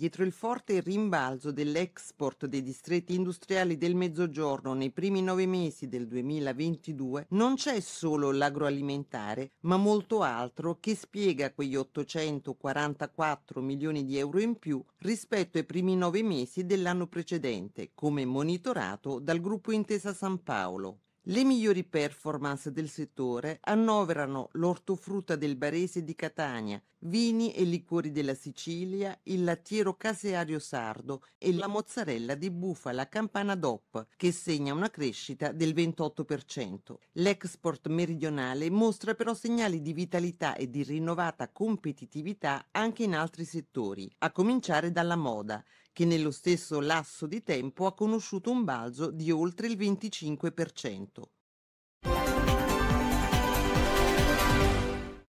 dietro il forte rimbalzo dell'export dei distretti industriali del Mezzogiorno nei primi nove mesi del 2022 non c'è solo l'agroalimentare, ma molto altro che spiega quegli 844 milioni di euro in più rispetto ai primi nove mesi dell'anno precedente, come monitorato dal gruppo Intesa San Paolo. Le migliori performance del settore annoverano l'ortofrutta del Barese di Catania, vini e liquori della Sicilia, il lattiero caseario sardo e la mozzarella di bufala campana DOP, che segna una crescita del 28%. L'export meridionale mostra però segnali di vitalità e di rinnovata competitività anche in altri settori, a cominciare dalla moda, che nello stesso lasso di tempo ha conosciuto un balzo di oltre il 25%.